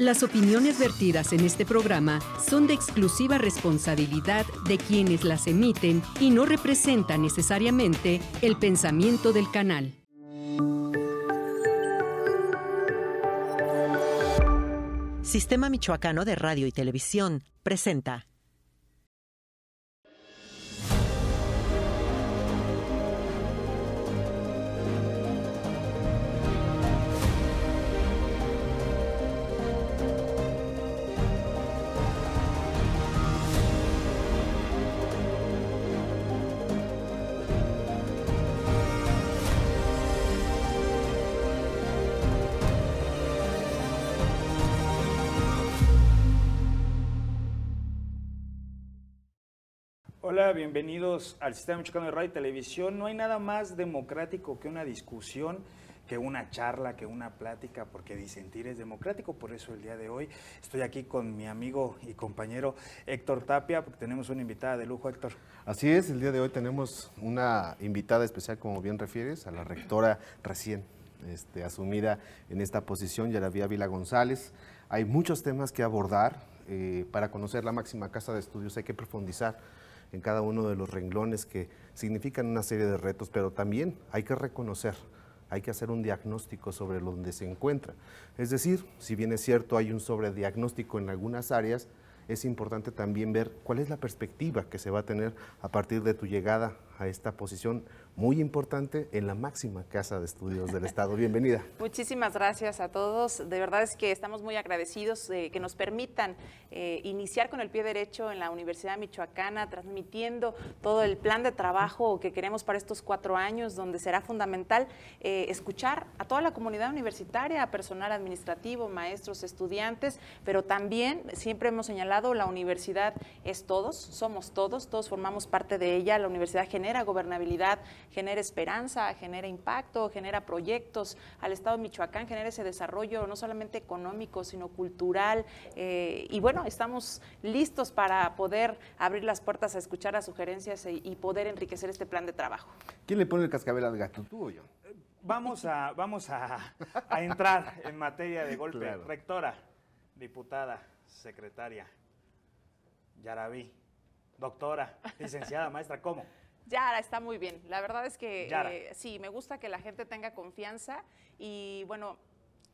Las opiniones vertidas en este programa son de exclusiva responsabilidad de quienes las emiten y no representan necesariamente el pensamiento del canal. Sistema Michoacano de Radio y Televisión presenta Hola, bienvenidos al Sistema Mexicano de Radio y Televisión. No hay nada más democrático que una discusión que una charla, que una plática, porque disentir es democrático. Por eso el día de hoy estoy aquí con mi amigo y compañero Héctor Tapia, porque tenemos una invitada de lujo, Héctor. Así es, el día de hoy tenemos una invitada especial, como bien refieres, a la rectora recién este, asumida en esta posición, Yaravía Vila González. Hay muchos temas que abordar. Eh, para conocer la máxima casa de estudios hay que profundizar en cada uno de los renglones que significan una serie de retos, pero también hay que reconocer, hay que hacer un diagnóstico sobre donde se encuentra. Es decir, si bien es cierto hay un sobrediagnóstico en algunas áreas, es importante también ver cuál es la perspectiva que se va a tener a partir de tu llegada a esta posición muy importante en la máxima Casa de Estudios del Estado. Bienvenida. Muchísimas gracias a todos. De verdad es que estamos muy agradecidos que nos permitan eh, iniciar con el pie derecho en la Universidad Michoacana, transmitiendo todo el plan de trabajo que queremos para estos cuatro años, donde será fundamental eh, escuchar a toda la comunidad universitaria, a personal administrativo, maestros, estudiantes, pero también siempre hemos señalado la universidad es todos, somos todos, todos formamos parte de ella, la universidad General genera gobernabilidad, genera esperanza, genera impacto, genera proyectos al Estado de Michoacán, genera ese desarrollo no solamente económico, sino cultural. Eh, y bueno, estamos listos para poder abrir las puertas a escuchar las sugerencias e, y poder enriquecer este plan de trabajo. ¿Quién le pone el cascabel al gato, tú o yo? Vamos a, vamos a, entrar en materia de golpe. Rectora, diputada, secretaria, Yarabí, doctora, licenciada, maestra, ¿cómo? Yara está muy bien. La verdad es que eh, sí, me gusta que la gente tenga confianza y bueno,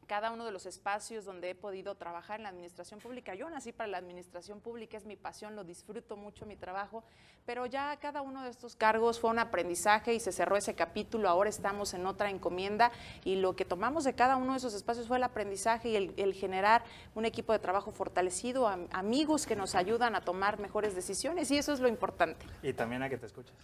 cada uno de los espacios donde he podido trabajar en la administración pública. Yo nací para la administración pública, es mi pasión, lo disfruto mucho mi trabajo, pero ya cada uno de estos cargos fue un aprendizaje y se cerró ese capítulo, ahora estamos en otra encomienda y lo que tomamos de cada uno de esos espacios fue el aprendizaje y el, generar un equipo de trabajo fortalecido, amigos que nos ayudan a tomar mejores decisiones y eso es lo importante. Y también a que te escuches.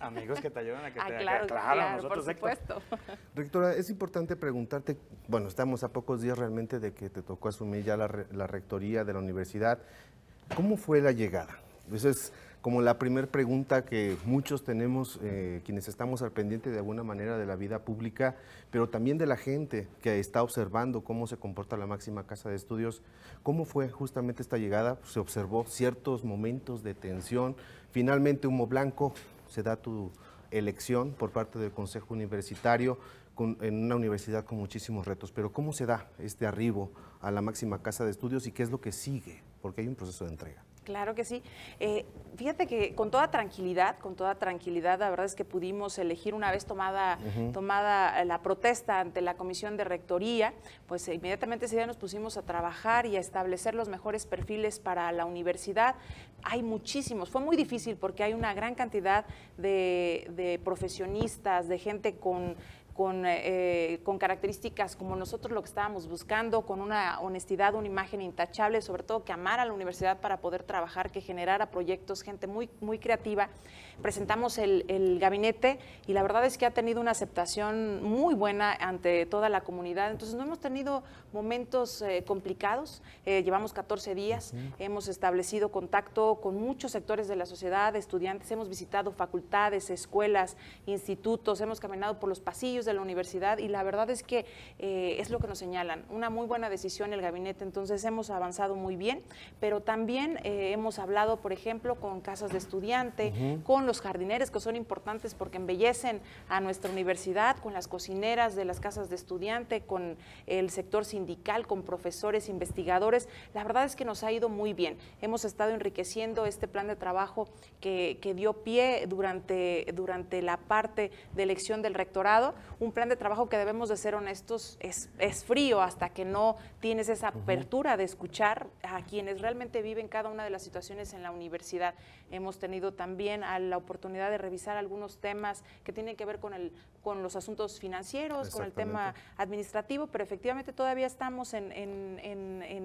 Amigos que te ayudan a que ah, te claro, nosotros, por supuesto. Rectora, es importante preguntarte, bueno, estamos a pocos días realmente de que te tocó asumir ya la, rectoría de la universidad. ¿Cómo fue la llegada? Esa es como la primera pregunta que muchos tenemos, eh, quienes estamos al pendiente de alguna manera de la vida pública, pero también de la gente que está observando cómo se comporta la máxima casa de estudios. ¿Cómo fue justamente esta llegada? Se observó ciertos momentos de tensión, finalmente humo blanco, se da tu elección por parte del Consejo Universitario en una universidad con muchísimos retos. Pero ¿cómo se da este arribo a la máxima casa de estudios y qué es lo que sigue? Porque hay un proceso de entrega. Claro que sí. Eh, fíjate que con toda tranquilidad, con toda tranquilidad, la verdad es que pudimos elegir una vez tomada, tomada eh, la protesta ante la comisión de rectoría, pues eh, inmediatamente ese día nos pusimos a trabajar y a establecer los mejores perfiles para la universidad. Hay muchísimos, fue muy difícil porque hay una gran cantidad de profesionistas, de gente con eh, eh, con, características como nosotros lo que estábamos buscando, con una honestidad, una imagen intachable, sobre todo que amara a la universidad para poder trabajar, que generara proyectos, gente muy, muy creativa presentamos el, gabinete y la verdad es que ha tenido una aceptación muy buena ante toda la comunidad. Entonces no hemos tenido momentos eh, complicados, eh, llevamos 14 días, hemos establecido contacto con muchos sectores de la sociedad, estudiantes, hemos visitado facultades, escuelas, institutos, hemos caminado por los pasillos de la universidad y la verdad es que eh, es lo que nos señalan, una muy buena decisión el gabinete, entonces hemos avanzado muy bien, pero también hemos hablado, por ejemplo, con casas de estudiante, con los jardineros que son importantes porque embellecen a nuestra universidad, con las cocineras de las casas de estudiante, con el sector sindical, con profesores, investigadores. La verdad es que nos ha ido muy bien. Hemos estado enriqueciendo este plan de trabajo que, que dio pie durante, durante la parte de elección del rectorado, un plan de trabajo que debemos de ser honestos, es, es frío hasta que no tienes esa apertura de escuchar a quienes realmente viven cada una de las situaciones en la universidad. Hemos tenido también a la oportunidad de revisar algunos temas que tienen que ver con, el, con los asuntos financieros, con el tema administrativo, pero efectivamente todavía estamos en,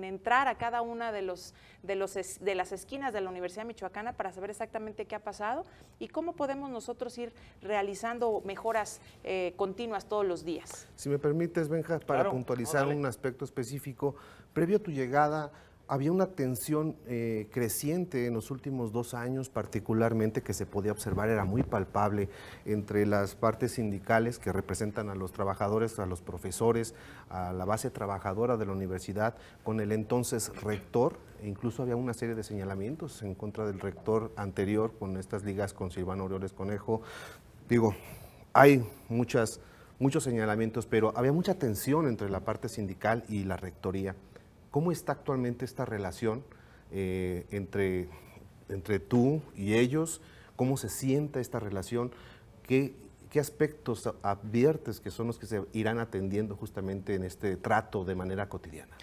entrar a cada una de, los, de, los de las esquinas de la Universidad Michoacana para saber exactamente qué ha pasado y cómo podemos nosotros ir realizando mejoras eh, continuas todos los días. Si me permites, Benja, para puntualizar un aspecto específico, previo a tu llegada, había una tensión eh, creciente en los últimos dos años, particularmente que se podía observar, era muy palpable entre las partes sindicales que representan a los trabajadores, a los profesores, a la base trabajadora de la universidad, con el entonces rector. E incluso había una serie de señalamientos en contra del rector anterior con estas ligas con Silvano Orioles Conejo. Digo, hay muchas, muchos señalamientos, pero había mucha tensión entre la parte sindical y la rectoría. ¿Cómo está actualmente esta relación eh, entre, tú y ellos? ¿Cómo se sienta esta relación? ¿Qué, ¿Qué aspectos adviertes que son los que se irán atendiendo justamente en este trato de manera cotidiana?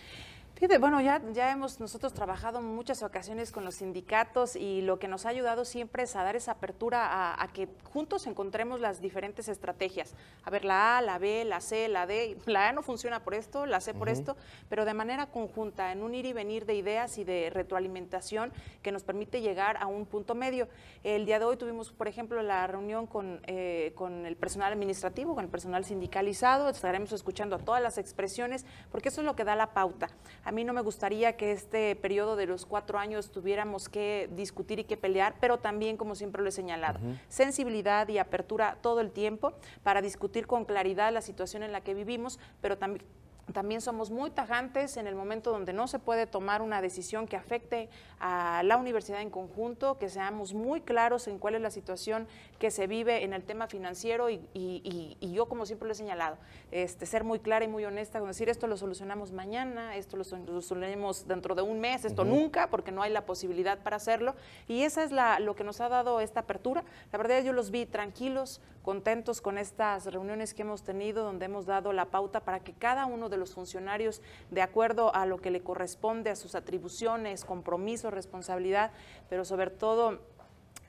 Fíjate, bueno, ya, ya hemos nosotros trabajado muchas ocasiones con los sindicatos y lo que nos ha ayudado siempre es a dar esa apertura a, que juntos encontremos las diferentes estrategias. A ver, la A, la B, la C, la D. La A no funciona por esto, la C por esto, pero de manera conjunta, en un ir y venir de ideas y de retroalimentación que nos permite llegar a un punto medio. El día de hoy tuvimos, por ejemplo, la reunión con, eh, con el personal administrativo, con el personal sindicalizado. Estaremos escuchando a todas las expresiones, porque eso es lo que da la pauta. A mí no me gustaría que este periodo de los cuatro años tuviéramos que discutir y que pelear, pero también, como siempre lo he señalado, sensibilidad y apertura todo el tiempo para discutir con claridad la situación en la que vivimos, pero también también somos muy tajantes en el momento donde no se puede tomar una decisión que afecte a la universidad en conjunto, que seamos muy claros en cuál es la situación que se vive en el tema financiero y, y, y, yo, como siempre lo he señalado, este, ser muy clara y muy honesta con decir esto lo solucionamos mañana, esto lo, solucionamos dentro de un mes, esto nunca, porque no hay la posibilidad para hacerlo. Y esa es la, lo que nos ha dado esta apertura. La verdad yo los vi tranquilos, contentos con estas reuniones que hemos tenido, donde hemos dado la pauta para que cada uno de los funcionarios de acuerdo a lo que le corresponde, a sus atribuciones, compromiso, responsabilidad, pero sobre todo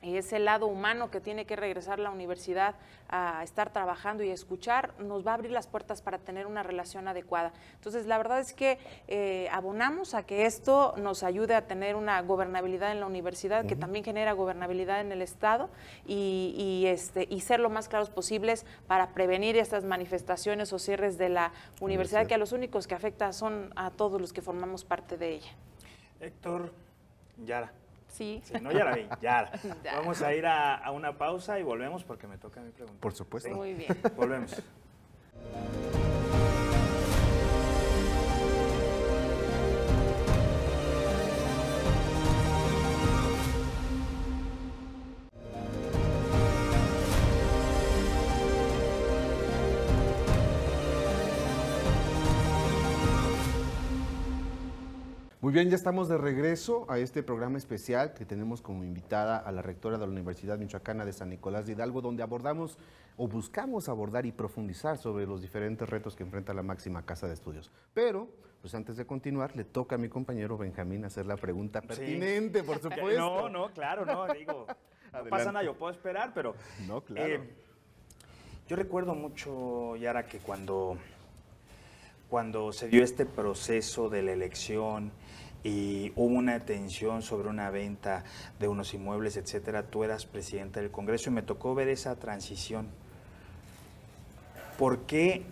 ese lado humano que tiene que regresar la universidad a estar trabajando y escuchar, nos va a abrir las puertas para tener una relación adecuada. Entonces, la verdad es que eh, abonamos a que esto nos ayude a tener una gobernabilidad en la universidad, que también genera gobernabilidad en el Estado, y, este, y ser lo más claros posibles para prevenir estas manifestaciones o cierres de la universidad, universidad, que a los únicos que afecta son a todos los que formamos parte de ella. Héctor Yara. Sí. sí, no, ya la vi, ya. Vamos a ir a, una pausa y volvemos porque me toca mi pregunta Por supuesto. Muy bien. Volvemos. Muy bien, ya estamos de regreso a este programa especial que tenemos como invitada a la rectora de la Universidad Michoacana de San Nicolás de Hidalgo, donde abordamos o buscamos abordar y profundizar sobre los diferentes retos que enfrenta la máxima casa de estudios. Pero, pues antes de continuar, le toca a mi compañero Benjamín hacer la pregunta pertinente, por supuesto. No, no, claro, no, digo, pasa nada, yo puedo esperar, pero... No, claro. Eh, yo recuerdo mucho, Yara, que cuando, cuando se dio este proceso de la elección y hubo una detención sobre una venta de unos inmuebles, etcétera, tú eras presidenta del Congreso y me tocó ver esa transición. ¿Por qué,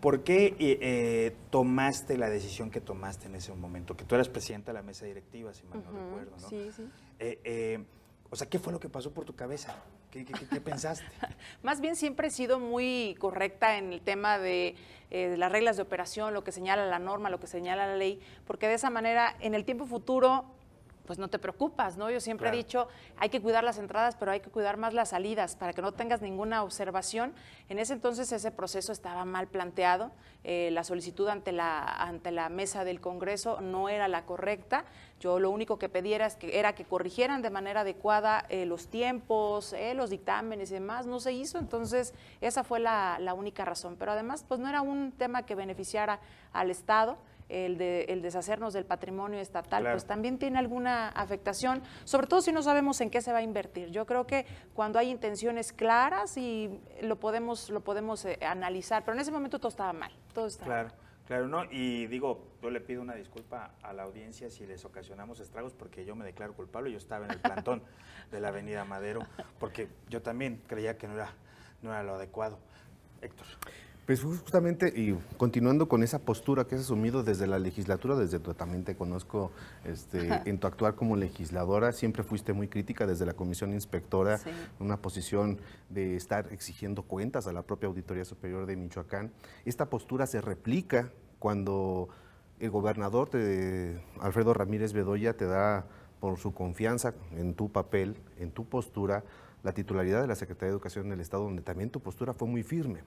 por eh, eh, tomaste la decisión que tomaste en ese momento? Que tú eras presidenta de la mesa directiva, si mal no recuerdo, ¿no? Sí, sí. Eh, o sea, ¿qué fue lo que pasó por tu cabeza? ¿Qué, qué, pensaste? Más bien siempre he sido muy correcta en el tema eh, de las reglas de operación, lo que señala la norma, lo que señala la ley, porque de esa manera en el tiempo futuro pues no te preocupas, ¿no? Yo siempre he dicho, hay que cuidar las entradas, pero hay que cuidar más las salidas para que no tengas ninguna observación. En ese entonces ese proceso estaba mal planteado, eh, la solicitud ante la, mesa del Congreso no era la correcta. Yo lo único que pedí era que, era que corrigieran de manera adecuada eh, los tiempos, eh, los dictámenes y demás. No se hizo, entonces esa fue la, la única razón. Pero además, pues no era un tema que beneficiara al Estado el, de, el deshacernos del patrimonio estatal, pues también tiene alguna afectación, sobre todo si no sabemos en qué se va a invertir. Yo creo que cuando hay intenciones claras y lo podemos, lo podemos eh, analizar, pero en ese momento todo estaba mal, todo claro. Claro, no, y digo, yo le pido una disculpa a la audiencia si les ocasionamos estragos, porque yo me declaro culpable, yo estaba en el plantón de la Avenida Madero, porque yo también creía que no era, no era lo adecuado. Héctor. Pues justamente, y continuando con esa postura que has asumido desde la legislatura, desde tu también te conozco este, en tu actuar como legisladora, siempre fuiste muy crítica desde la comisión inspectora, una posición de estar exigiendo cuentas a la propia Auditoría Superior de Michoacán. Esta postura se replica cuando el gobernador, de Alfredo Ramírez Bedoya, te da por su confianza en tu papel, en tu postura, la titularidad de la Secretaría de Educación del Estado, donde también tu postura fue muy firme.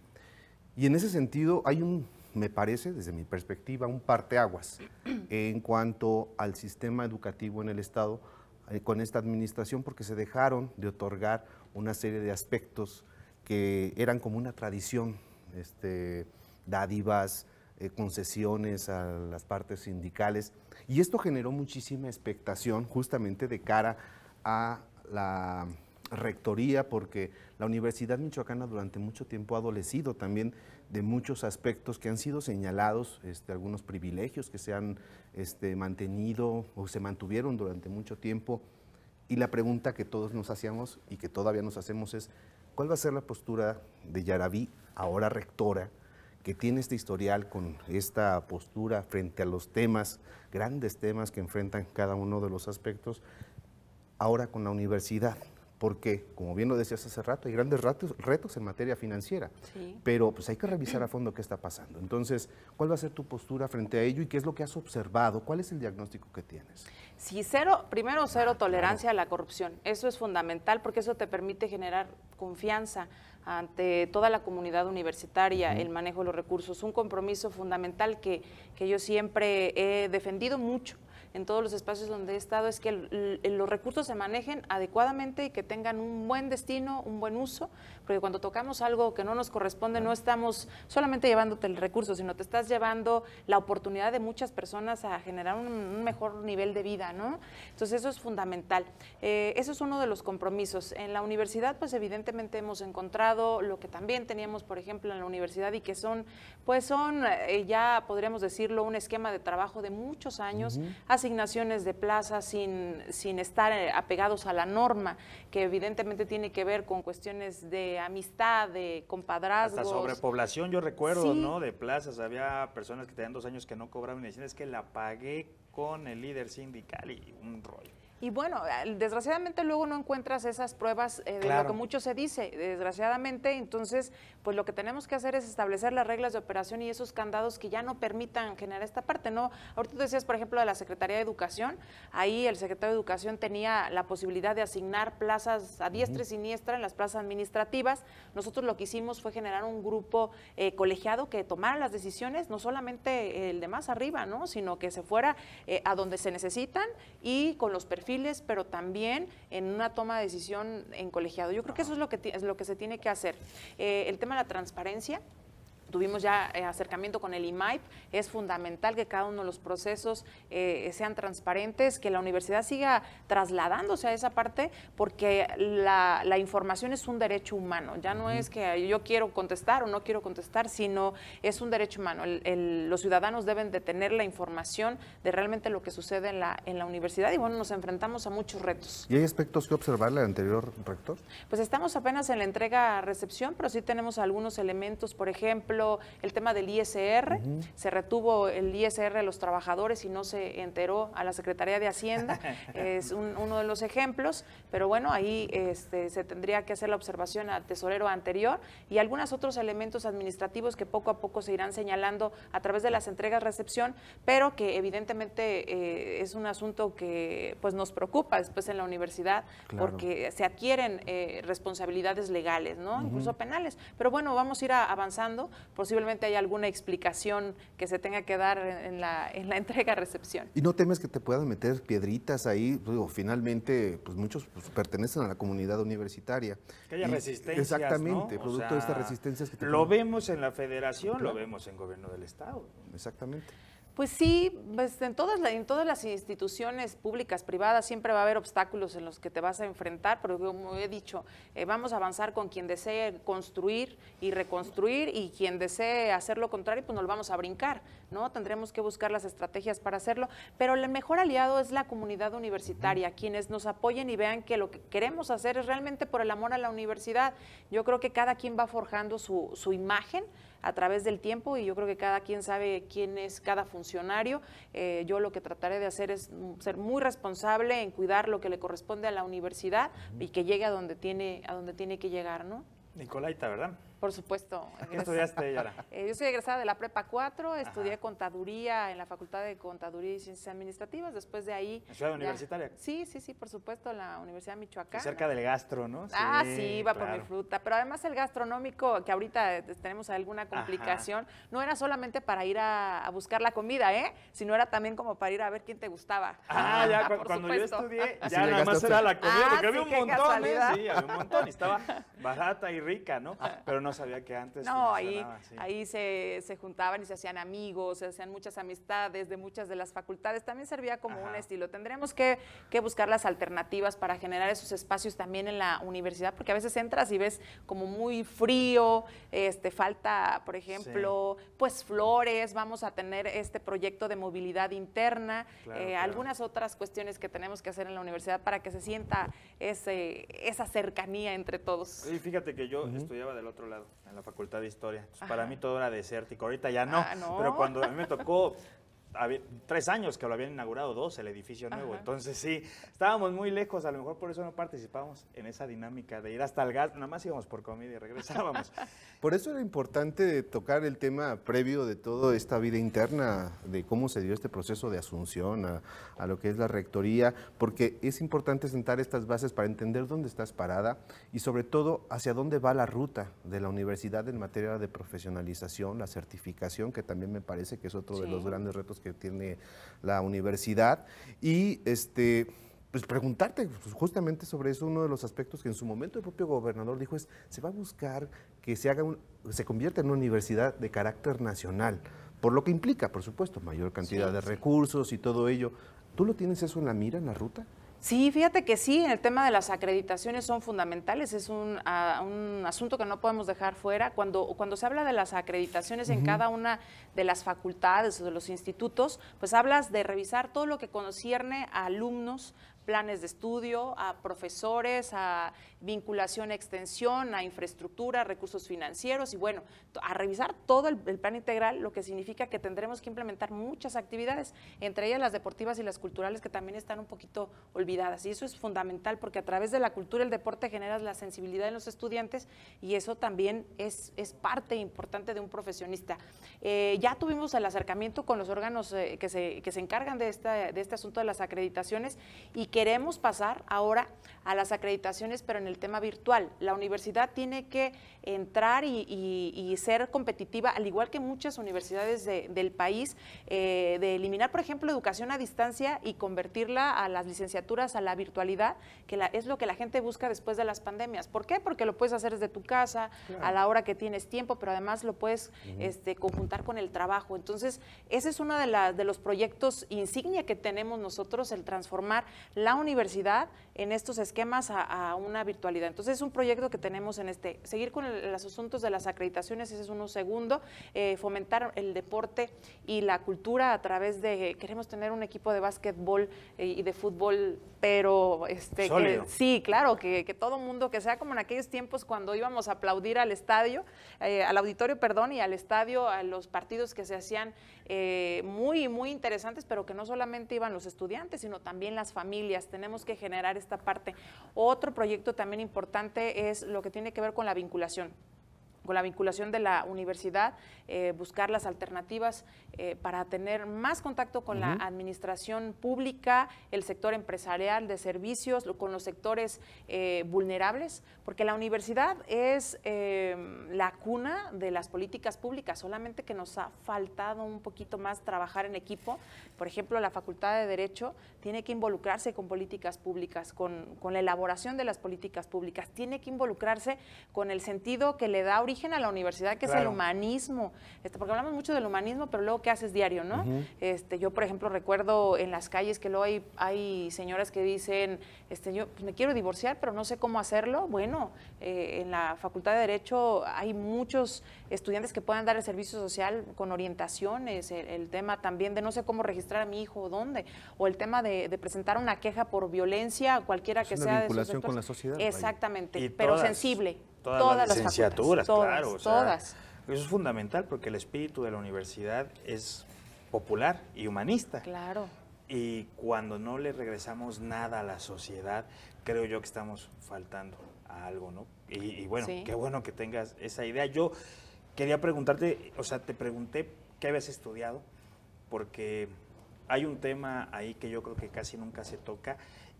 Y en ese sentido hay un, me parece, desde mi perspectiva, un parteaguas en cuanto al sistema educativo en el Estado eh, con esta administración, porque se dejaron de otorgar una serie de aspectos que eran como una tradición, este, dádivas, eh, concesiones a las partes sindicales. Y esto generó muchísima expectación justamente de cara a la rectoría, porque la Universidad Michoacana durante mucho tiempo ha adolecido también de muchos aspectos que han sido señalados, este, algunos privilegios que se han este, mantenido o se mantuvieron durante mucho tiempo. Y la pregunta que todos nos hacíamos y que todavía nos hacemos es, ¿cuál va a ser la postura de Yaraví, ahora rectora, que tiene este historial con esta postura frente a los temas, grandes temas que enfrentan cada uno de los aspectos, ahora con la universidad? porque, como bien lo decías hace rato, hay grandes retos en materia financiera, pero pues hay que revisar a fondo qué está pasando. Entonces, ¿cuál va a ser tu postura frente a ello y qué es lo que has observado? ¿Cuál es el diagnóstico que tienes? Sí, cero, primero ah, cero tolerancia a la corrupción. Eso es fundamental porque eso te permite generar confianza ante toda la comunidad universitaria, el manejo de los recursos, un compromiso fundamental que, que yo siempre he defendido mucho en todos los espacios donde he estado, es que los recursos se manejen adecuadamente y que tengan un buen destino, un buen uso, porque cuando tocamos algo que no nos corresponde, no estamos solamente llevándote el recurso, sino te estás llevando la oportunidad de muchas personas a generar un, mejor nivel de vida, ¿no? Entonces eso es fundamental. Eh, eso es uno de los compromisos. En la universidad, pues evidentemente hemos encontrado lo que también teníamos, por ejemplo, en la universidad y que son, pues son, eh, ya podríamos decirlo, un esquema de trabajo de muchos años asignaciones de plazas sin, sin estar eh, apegados a la norma, que evidentemente tiene que ver con cuestiones de amistad, de compadrazgos. Hasta sobrepoblación, yo recuerdo, ¿no? De plazas, había personas que tenían dos años que no cobraban y decían, es que la pagué con el líder sindical y un rollo. Y bueno, desgraciadamente luego no encuentras esas pruebas eh, de lo que mucho se dice, desgraciadamente. Entonces, pues lo que tenemos que hacer es establecer las reglas de operación y esos candados que ya no permitan generar esta parte, ¿no? Ahorita tú decías, por ejemplo, de la Secretaría de Educación, ahí el secretario de Educación tenía la posibilidad de asignar plazas a diestra y siniestra en las plazas administrativas. Nosotros lo que hicimos fue generar un grupo eh, colegiado que tomara las decisiones, no solamente el de más arriba, ¿no? Sino que se fuera eh, a donde se necesitan y con los perfiles pero también en una toma de decisión en colegiado. Yo creo que eso es lo que, es lo que se tiene que hacer. Eh, el tema de la transparencia, Tuvimos ya eh, acercamiento con el IMAIP. Es fundamental que cada uno de los procesos eh, sean transparentes, que la universidad siga trasladándose a esa parte, porque la, información es un derecho humano. Ya no es que yo quiero contestar o no quiero contestar, sino es un derecho humano. los ciudadanos deben de tener la información de realmente lo que sucede en la, en la universidad. Y bueno, nos enfrentamos a muchos retos. ¿Y hay aspectos que observarle al anterior rector? Pues estamos apenas en la entrega-recepción, pero sí tenemos algunos elementos, por ejemplo, el tema del ISR. Se retuvo el ISR a los trabajadores y no se enteró a la Secretaría de Hacienda. es uno de los ejemplos, pero bueno, ahí este, se tendría que hacer la observación al tesorero anterior y algunos otros elementos administrativos que poco a poco se irán señalando a través de las entregas-recepción, pero que evidentemente eh, es un asunto que pues nos preocupa después en la universidad porque se adquieren eh, responsabilidades legales, ¿no? Incluso penales. Pero bueno, vamos a ir avanzando posiblemente haya alguna explicación que se tenga que dar en la, entrega-recepción. ¿Y no temas que te puedan meter piedritas ahí? Pues, o finalmente, pues muchos pues, pertenecen a la comunidad universitaria. Que haya resistencia. Exactamente, producto de estas resistencias Lo vemos en la federación, lo vemos en gobierno del Estado. Exactamente. Pues sí, pues en, todas todas las instituciones públicas, privadas, siempre va a haber obstáculos en los que te vas a enfrentar, pero como he dicho, eh, vamos a avanzar con quien desee construir y reconstruir y quien desee hacer lo contrario, pues nos lo vamos a brincar, ¿no? Tendremos que buscar las estrategias para hacerlo, pero el mejor aliado es la comunidad universitaria, quienes nos apoyen y vean que lo que queremos hacer es realmente por el amor a la universidad. Yo creo que cada quien va forjando su imagen, a través del tiempo y yo creo que cada quien sabe quién es cada funcionario. Eh, yo lo que trataré de hacer es mm, ser muy responsable en cuidar lo que le corresponde a la universidad y que llegue a donde tiene, a donde tiene que llegar, ¿no? Nicolaita, ¿verdad? Por supuesto. ¿Qué estudiaste, Yara? Eh, yo soy egresada de la Prepa 4, estudié contaduría en la Facultad de Contaduría y Ciencias Administrativas, después de ahí... ¿En Ciudad Universitaria? Sí, sí, sí, por supuesto, la Universidad de Michoacán. Pues cerca del gastro, ¿no? ah, sí, iba por mi fruta, pero además el gastronómico, que ahorita tenemos alguna complicación, no era solamente para ir a, buscar la comida, ¿eh? Sino era también como para ir a ver quién te gustaba. Ah, ya, cuando yo estudié, ya nada más era la comida, ah, porque había un montón, ¿eh? sí, había un montón, y estaba barata y rica, ¿no? Ah. pero no no sabía que antes. No, ahí, ahí se, se, juntaban y se hacían amigos, se hacían muchas amistades de muchas de las facultades. También servía como un estilo. Tendremos que, buscar las alternativas para generar esos espacios también en la universidad, porque a veces entras y ves como muy frío, este, falta, por ejemplo, pues flores, vamos a tener este proyecto de movilidad interna, eh, algunas otras cuestiones que tenemos que hacer en la universidad para que se sienta ese, esa cercanía entre todos. Y fíjate que yo estudiaba del otro lado en la Facultad de Historia. para mí todo era desértico. Ahorita ya no, ah, no, Pero cuando a mí me tocó tres años que lo habían inaugurado, dos, el edificio nuevo. Entonces sí, estábamos muy lejos, a lo mejor por eso no participábamos en esa dinámica de ir hasta el gas, nada más íbamos por comida y regresábamos. por eso era importante tocar el tema previo de toda esta vida interna, de cómo se dio este proceso de asunción a, lo que es la rectoría, porque es importante sentar estas bases para entender dónde estás parada y sobre todo hacia dónde va la ruta de la universidad en materia de profesionalización, la certificación, que también me parece que es otro de los grandes retos que tiene la universidad. Y este, pues preguntarte pues, justamente sobre eso, uno de los aspectos que en su momento el propio gobernador dijo es, se va a buscar que se, haga un, se convierta en una universidad de carácter nacional, por lo que implica, por supuesto, mayor cantidad de recursos y todo ello. ¿Tú lo tienes eso en la mira, en la ruta? Sí, fíjate que sí, en el tema de las acreditaciones son fundamentales, es ah, un, asunto que no podemos dejar fuera. Cuando, cuando se habla de las acreditaciones en cada una de las facultades o de los institutos, pues hablas de revisar todo lo que concierne a alumnos, planes de estudio, a profesores, a vinculación, extensión, a infraestructura, recursos financieros y bueno, a revisar todo el, plan integral, lo que significa que tendremos que implementar muchas actividades, entre ellas las deportivas y las culturales que también están un poquito olvidadas. Y eso es fundamental porque a través de la cultura el deporte generas la sensibilidad en los estudiantes y eso también es, es parte importante de un profesionista. Eh, ya tuvimos el acercamiento con los órganos eh, que, se, encargan de este asunto de las acreditaciones y que queremos pasar ahora a las acreditaciones, pero en el tema virtual. La universidad tiene que entrar y, ser competitiva, al igual que muchas universidades del país, eh, de eliminar, por ejemplo, educación a distancia y convertirla a las licenciaturas, a la virtualidad, que es lo que la gente busca después de las pandemias. ¿Por qué? Porque lo puedes hacer desde tu casa, a la hora que tienes tiempo, pero además lo puedes este, conjuntar con el trabajo. Entonces, ese es uno de, de los proyectos insignia que tenemos nosotros, el transformar la universidad en estos esquemas a, una virtualidad. Entonces es un proyecto que tenemos en este, seguir con los asuntos de las acreditaciones, ese es uno segundo, eh, fomentar el deporte y la cultura a través de, queremos tener un equipo de básquetbol eh, y de fútbol, pero este, sí, claro, que, todo mundo, que sea como en aquellos tiempos cuando íbamos a aplaudir al estadio, eh, al auditorio, perdón, y al estadio, a los partidos que se hacían muy, muy interesantes, pero que no solamente iban los estudiantes, sino también las familias tenemos que generar esta parte. Otro proyecto también importante es lo que tiene que ver con la vinculación con la vinculación de la universidad, eh, buscar las alternativas eh, para tener más contacto con la administración pública, el sector empresarial de servicios, con los sectores eh, vulnerables, porque la universidad es em, la cuna de las políticas públicas, solamente que nos ha faltado un poquito más trabajar en equipo. Por ejemplo, la Facultad de Derecho tiene que involucrarse con políticas públicas, con, la elaboración de las políticas públicas, tiene que involucrarse con el sentido que le da origen a la universidad, que es el humanismo, este, porque hablamos mucho del humanismo, pero luego ¿Qué haces diario, ¿no? este, yo, por ejemplo, recuerdo en las calles que luego hay, hay señoras que dicen, este, yo pues, me quiero divorciar, pero no sé cómo hacerlo. Bueno, eh, en la Facultad de Derecho hay muchos estudiantes que puedan dar el servicio social con orientaciones, el, tema también de no sé cómo registrar a mi hijo o dónde, o el tema de, presentar una queja por violencia, cualquiera que una sea. vinculación con la sociedad. Exactamente, pero sensible. Todas, las licenciaturas, todas, claro. todas eso es fundamental porque el espíritu de la universidad es popular y humanista. Claro. Y cuando no le regresamos nada a la sociedad, creo yo que estamos faltando a algo, ¿no? Y, bueno, qué bueno que tengas esa idea. Yo quería preguntarte, o sea, te pregunté qué habías estudiado, porque hay un tema ahí que yo creo que casi nunca se toca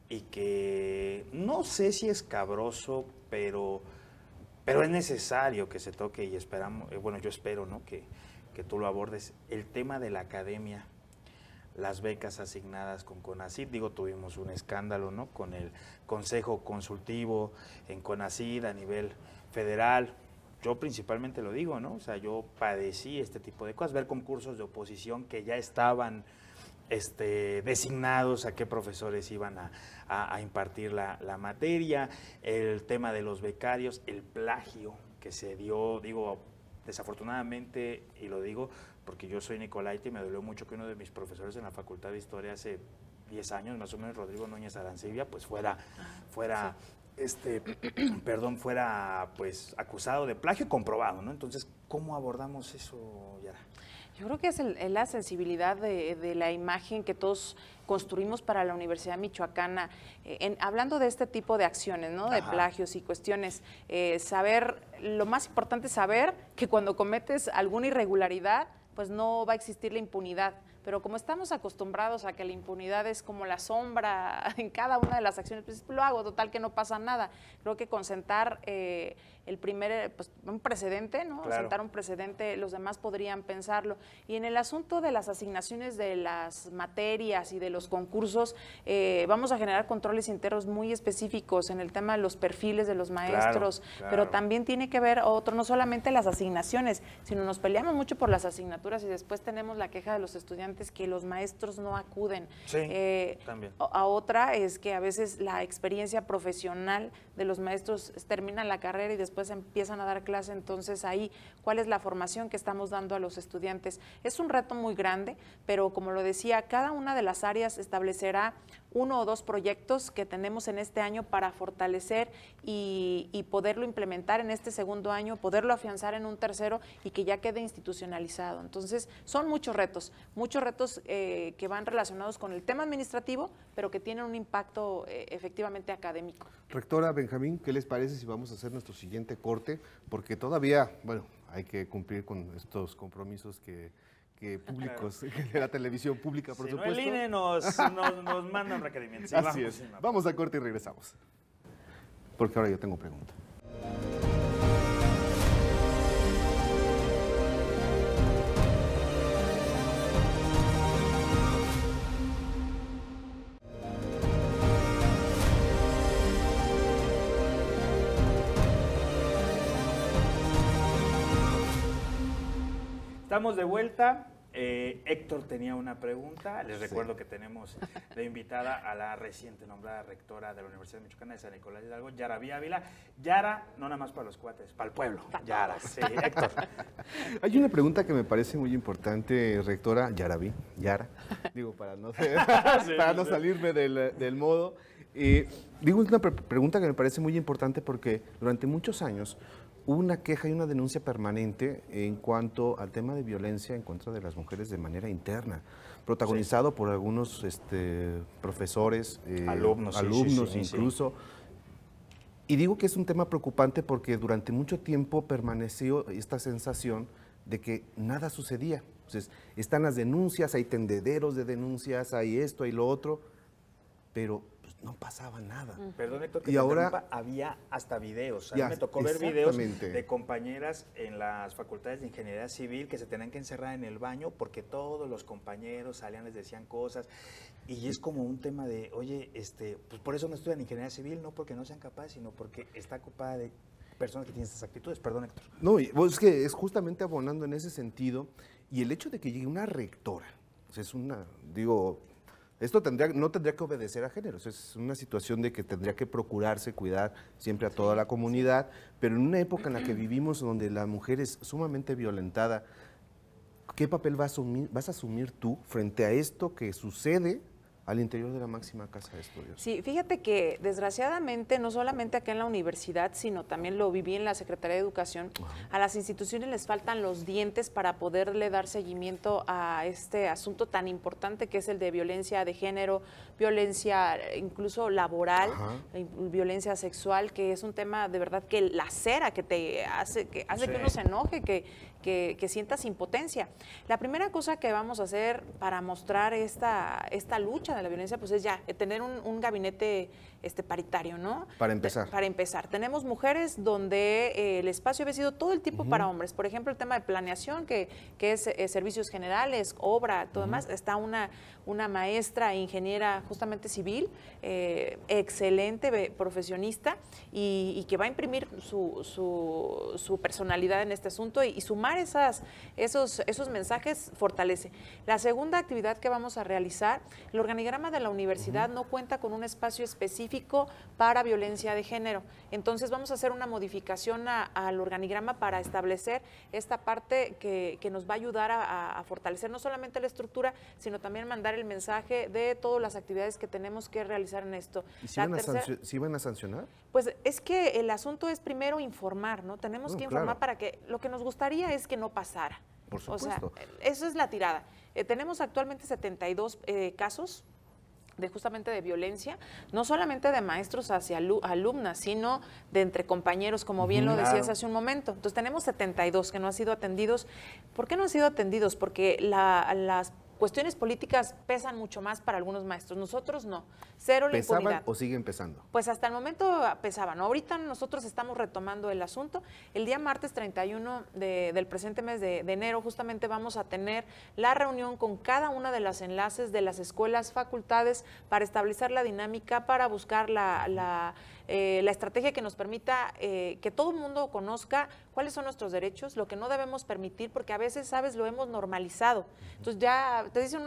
y que no sé si es cabroso, pero pero es necesario que se toque y esperamos, eh, bueno, yo espero ¿no? que, tú lo abordes, el tema de la academia, las becas asignadas con CONACID. Digo, tuvimos un escándalo ¿no? con el Consejo Consultivo en CONACID a nivel federal. Yo principalmente lo digo, ¿no? O sea, yo padecí este tipo de cosas, ver concursos de oposición que ya estaban este, designados a qué profesores iban a, impartir la, materia, el tema de los becarios, el plagio que se dio, digo, desafortunadamente, y lo digo porque yo soy nicolaita y me dolió mucho que uno de mis profesores en la Facultad de Historia hace 10 años, más o menos, Rodrigo Núñez Arancibia, pues fuera, fuera ah, este, perdón, fuera pues acusado de plagio comprobado, ¿no? Entonces, ¿cómo abordamos eso, Yara? Yo creo que es, la sensibilidad de, la imagen que todos construimos para la Universidad Michoacana. Eh, en, hablando de este tipo de acciones, ¿no? De plagios y cuestiones, eh, saber, lo más importante es saber que cuando cometes alguna irregularidad, pues no va a existir la impunidad. Pero como estamos acostumbrados a que la impunidad es como la sombra en cada una de las acciones, pues lo hago, total que no pasa nada. Creo que concentrar eh, el primer, eh, pues, un precedente, ¿no? Sentar un precedente, los demás podrían pensarlo. Y en el asunto de las asignaciones de las materias y de los concursos, eh, vamos a generar controles internos muy específicos en el tema de los perfiles de los maestros, pero también tiene que ver otro, no solamente las asignaciones, sino nos peleamos mucho por las asignaturas y después tenemos la queja de los estudiantes que los maestros no acuden. Eh, también. A otra es que a veces la experiencia profesional de los maestros termina la carrera y después empiezan a dar clase, entonces ahí cuál es la formación que estamos dando a los estudiantes. Es un reto muy grande, pero como lo decía, cada una de las áreas establecerá uno o dos proyectos que tenemos en este año para fortalecer y, poderlo implementar en este segundo año, poderlo afianzar en un tercero y que ya quede institucionalizado. Entonces, son muchos retos, muchos retos eh, que van relacionados con el tema administrativo, pero que tienen un impacto eh, efectivamente académico. Rectora Benjamín, ¿qué les parece si vamos a hacer nuestro siguiente corte? Porque todavía, bueno, hay que cumplir con estos compromisos que que públicos de la televisión pública, por supuesto. No el INE nos, nos, manda un requerimiento. Así vamos, es. Vamos a corte y regresamos. Porque ahora yo tengo pregunta. Estamos de vuelta. Eh, Héctor tenía una pregunta. Les recuerdo que tenemos la invitada a la reciente nombrada rectora de la Universidad Michoacán de San Nicolás Hidalgo, Yara Ávila. Yara, no nada más para los cuates, para el pueblo. Yara, sí, Héctor. Hay una pregunta que me parece muy importante, rectora Yarabí, Yara, digo, para no, salirme del, modo. Eh, digo, es una pregunta que me parece muy importante porque durante muchos años una queja y una denuncia permanente en cuanto al tema de violencia en contra de las mujeres de manera interna, protagonizado por algunos este, profesores, eh, alumnos, incluso. Y digo que es un tema preocupante porque durante mucho tiempo permaneció esta sensación de que nada sucedía. Entonces, están las denuncias, hay tendederos de denuncias, hay esto, hay lo otro, pero no pasaba nada. Perdón, Héctor, que y ahora había hasta videos. A mí me tocó ver videos de compañeras en las facultades de ingeniería civil que se tenían que encerrar en el baño porque todos los compañeros salían, les decían cosas. Y es como un tema de, oye, este, pues por eso no estudian ingeniería civil, no porque no sean capaces, sino porque está ocupada de personas que tienen estas actitudes. Perdón, Héctor. No, pues, es que es justamente abonando en ese sentido y el hecho de que llegue una rectora, es una, digo, esto no tendría que obedecer a géneros, es una situación de que tendría que procurarse cuidar siempre a toda la comunidad, pero en una época en la que vivimos donde la mujer es sumamente violentada, ¿qué papel vas a vas a asumir tú frente a esto que sucede al interior de la máxima casa de estudios. Sí, fíjate que desgraciadamente, no solamente acá en la universidad, sino también lo viví en la Secretaría de Educación, a las instituciones les faltan los dientes para poderle dar seguimiento a este asunto tan importante que es el de violencia de género, violencia eh, incluso laboral, eh, violencia sexual, que es un tema de verdad que lacera, que te hace que, hace que uno se enoje, que, que, que, sientas impotencia. La primera cosa que vamos a hacer para mostrar esta, esta lucha de la violencia, pues es ya tener un gabinete este, paritario, ¿no? Para empezar. para empezar. Tenemos mujeres donde eh, el espacio había sido todo el tipo para hombres. Por ejemplo, el tema de planeación, que, que es eh, servicios generales, obra, todo demás. Está una, una maestra, ingeniera justamente civil, eh, excelente profesionista y, que va a imprimir su, su, personalidad en este asunto y, sumar esas, esos, esos mensajes fortalece. La segunda actividad que vamos a realizar, el organigrama de la universidad no cuenta con un espacio específico para violencia de género. Entonces vamos a hacer una modificación al organigrama para establecer esta parte que, nos va a ayudar a, fortalecer no solamente la estructura, sino también mandar el mensaje de todas las actividades que tenemos que realizar en esto. ¿Y si, van, a sancionar? Pues es que el asunto es primero informar, ¿no? Tenemos mm, que informar para que lo que nos gustaría es que no pasara. Por supuesto. O sea, eso es la tirada. Eh, tenemos actualmente 72 eh, casos de justamente de violencia, no solamente de maestros hacia alumnas, sino de entre compañeros, como bien lo decías hace un momento. Entonces tenemos 72 que no han sido atendidos. ¿Por qué no han sido atendidos? Porque la, las Cuestiones políticas pesan mucho más para algunos maestros, nosotros no. Cero la ¿Pesaban o siguen pesando? Pues hasta el momento pesaban. Ahorita nosotros estamos retomando el asunto. El día martes 31 del presente mes de, enero justamente vamos a tener la reunión con cada una de las enlaces de las escuelas, facultades, para establecer la dinámica, para buscar la eh, la estrategia que nos permita eh, que todo el mundo conozca cuáles son nuestros derechos, lo que no debemos permitir, porque a veces, sabes, lo hemos normalizado. Entonces ya te dicen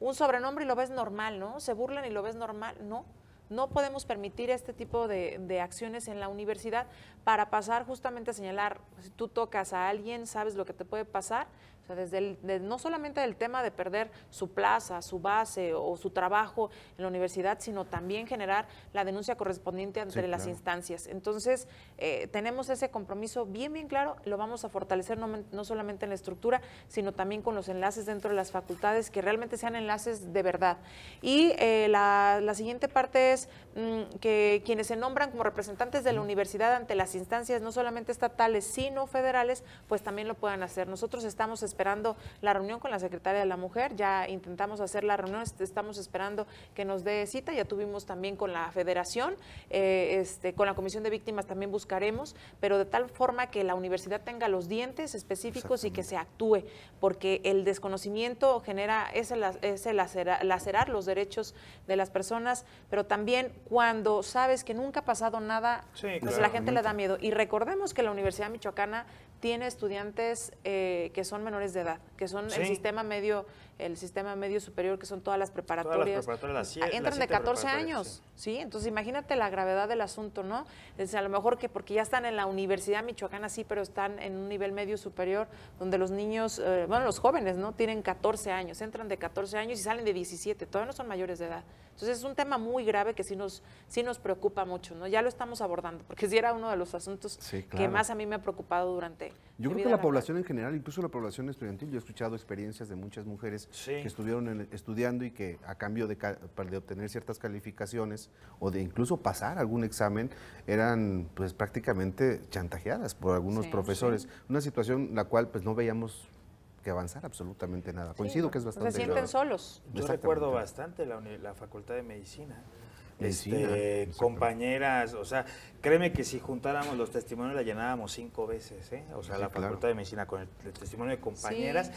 un sobrenombre y lo ves normal, ¿no? Se burlan y lo ves normal, ¿no? No podemos permitir este tipo de acciones en la universidad para pasar justamente a señalar, si tú tocas a alguien, sabes lo que te puede pasar, o sea, desde no solamente del tema de perder su plaza, su base o su trabajo en la universidad, sino también generar la denuncia correspondiente ante las instancias. Entonces, eh, tenemos ese compromiso bien, bien claro, lo vamos a fortalecer no, solamente en la estructura, sino también con los enlaces dentro de las facultades, que realmente sean enlaces de verdad. Y eh, la, la, siguiente parte es mm, que quienes se nombran como representantes de la universidad ante las instancias, no solamente estatales, sino federales, pues también lo puedan hacer. Nosotros estamos esperando la reunión con la secretaria de la mujer, ya intentamos hacer la reunión, estamos esperando que nos dé cita, ya tuvimos también con la federación, eh, este, con la comisión de víctimas también buscaremos, pero de tal forma que la universidad tenga los dientes específicos y que se actúe, porque el desconocimiento genera ese, ese lacerar, los derechos de las personas, pero también cuando sabes que nunca ha pasado nada, pues la gente le da miedo. Y recordemos que la Universidad Michoacana tiene estudiantes eh, que son menores de edad, que son el sistema medio el sistema medio superior, que son todas las preparatorias. entran de 14 años, sí. Entonces imagínate la gravedad del asunto, ¿no? a lo mejor que porque ya están en la Universidad Michoacana, sí, pero están en un nivel medio superior, donde los niños, eh, bueno, los jóvenes, ¿no? Tienen 14 años, entran de 14 años y salen de 17, todavía no son mayores de edad. Entonces es un tema muy grave que sí nos, sí nos preocupa mucho, ¿no? Ya lo estamos abordando, porque sí era uno de los asuntos que más a mí me ha preocupado durante yo creo que la, población en general, incluso la población estudiantil, yo he escuchado experiencias de muchas mujeres que estuvieron estudiando y que a cambio de, obtener ciertas calificaciones o de incluso pasar algún examen, eran pues prácticamente chantajeadas por algunos profesores. Una situación la cual pues no veíamos que avanzar absolutamente nada. Coincido que es bastante... Se sienten solos. Yo recuerdo bastante la, la Facultad de Medicina este, compañeras, o sea, créeme que si juntáramos los testimonios la llenábamos cinco veces, ¿eh? o sea, la facultad de medicina con el, testimonio de compañeras,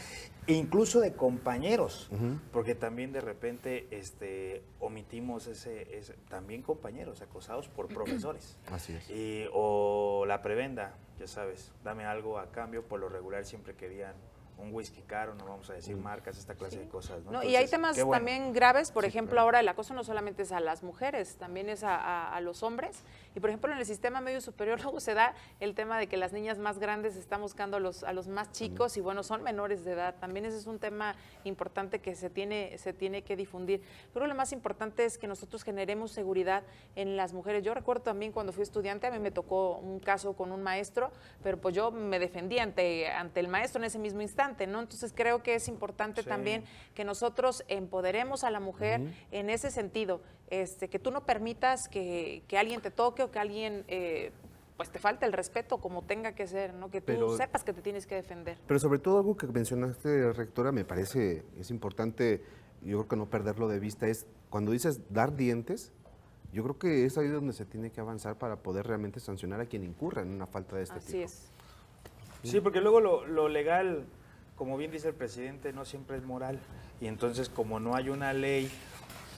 incluso de compañeros, porque también de repente este, omitimos ese, también compañeros acosados por profesores. Así es. Y, o la prebenda, ya sabes, dame algo a cambio, por lo regular siempre querían un whisky caro, no vamos a decir marcas, esta clase de cosas. ¿no? y hay temas también graves, por ejemplo, ahora el acoso no solamente es a las mujeres, también es a, a, los hombres. Y por ejemplo, en el sistema medio superior luego se da el tema de que las niñas más grandes están buscando a los, a los más chicos y bueno, son menores de edad. También ese es un tema importante que se tiene, se tiene que difundir. Pero lo más importante es que nosotros generemos seguridad en las mujeres. Yo recuerdo también cuando fui estudiante, a mí me tocó un caso con un maestro, pero pues yo me defendí ante, ante el maestro en ese mismo instante entonces creo que es importante también que nosotros empoderemos a la mujer en ese sentido, este, que tú no permitas que, alguien te toque o que alguien... Eh, pues te falte el respeto como tenga que ser, Que tú sepas que te tienes que defender. Pero sobre todo algo que mencionaste, rectora, me parece es importante, yo creo que no perderlo de vista, es cuando dices dar dientes, yo creo que es ahí donde se tiene que avanzar para poder realmente sancionar a quien incurra en una falta de este tipo. es. Sí, porque luego lo legal como bien dice el presidente, no siempre es moral. Y entonces, como no hay una ley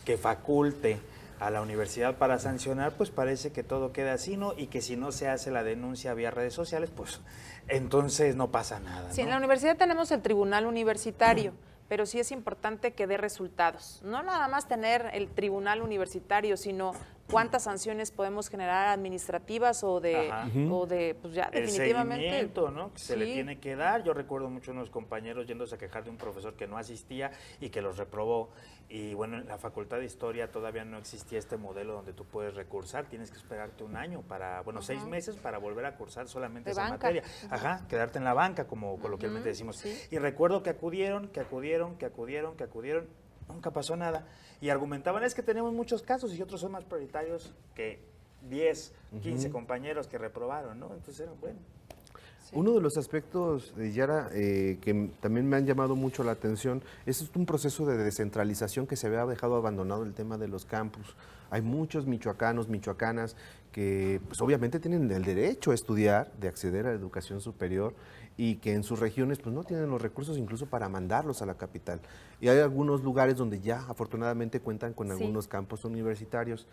que faculte a la universidad para sancionar, pues parece que todo queda así, ¿no? Y que si no se hace la denuncia vía redes sociales, pues entonces no pasa nada. Sí, en la universidad tenemos el tribunal universitario. pero sí es importante que dé resultados. No nada más tener el tribunal universitario, sino cuántas sanciones podemos generar administrativas o de, o de pues ya definitivamente. ¿no? se le tiene que dar. Yo recuerdo mucho a unos compañeros yéndose a quejar de un profesor que no asistía y que los reprobó. Y bueno, en la Facultad de Historia todavía no existía este modelo donde tú puedes recursar, tienes que esperarte un año para, bueno, seis meses para volver a cursar solamente esa materia. Ajá, quedarte en la banca, como coloquialmente decimos. Y recuerdo que acudieron, que acudieron, que acudieron, que acudieron nunca pasó nada. Y argumentaban, es que tenemos muchos casos y otros son más prioritarios que 10, 15 compañeros que reprobaron, ¿no? Entonces era bueno. Uno de los aspectos, de eh, Yara, eh, que también me han llamado mucho la atención, es un proceso de descentralización que se había dejado abandonado el tema de los campus. Hay muchos michoacanos, michoacanas, que pues, obviamente tienen el derecho a estudiar, de acceder a la educación superior y que en sus regiones pues, no tienen los recursos incluso para mandarlos a la capital. Y hay algunos lugares donde ya afortunadamente cuentan con algunos campos universitarios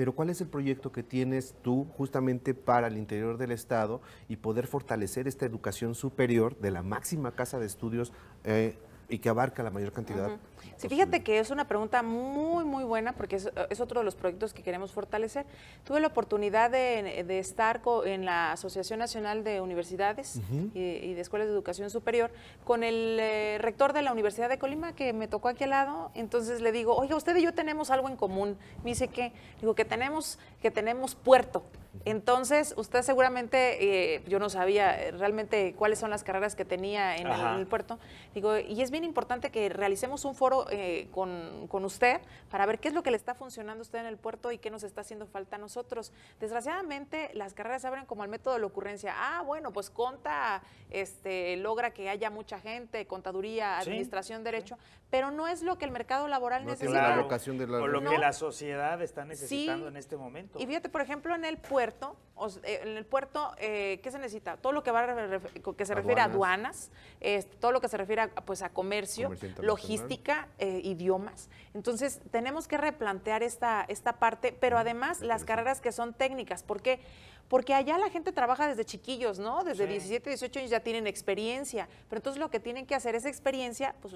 pero ¿cuál es el proyecto que tienes tú justamente para el interior del Estado y poder fortalecer esta educación superior de la máxima casa de estudios eh, y que abarca la mayor cantidad Sí, pues, fíjate mm. que es una pregunta muy, muy buena porque eh, es, otro de los proyectos que queremos fortalecer. Tuve la oportunidad de, estar en la Asociación Nacional de Universidades y, de Escuelas de Educación Superior con el eh, rector de la Universidad de Colima que me tocó aquí al lado. Entonces le digo, oiga, usted y yo tenemos algo en común. Me dice que, digo, que tenemos, que tenemos puerto. Entonces, usted seguramente, eh, yo no sabía realmente cuáles son las carreras que tenía en, el, puerto. Digo, y es bien importante que realicemos un foro eh, con, usted para ver qué es lo que le está funcionando a usted en el puerto y qué nos está haciendo falta a nosotros. Desgraciadamente, las carreras se abren como al método de la ocurrencia. Ah, bueno, pues conta, este, logra que haya mucha gente, contaduría, administración, derecho, pero no es lo que el mercado laboral necesita. La de O lo que la sociedad está necesitando en este momento. Y fíjate, por ejemplo, en el puerto, eh, en el puerto, eh, ¿qué se necesita? Todo lo que, va que se refiere a aduanas, este, todo lo que se refiere a, pues, a comercio logística, eh, idiomas. Entonces, tenemos que replantear esta, esta parte, pero mm, además las carreras que son técnicas. ¿Por qué? Porque allá la gente trabaja desde chiquillos, ¿no? Desde 17, 18 años ya tienen experiencia. Pero entonces lo que tienen que hacer es experiencia, pues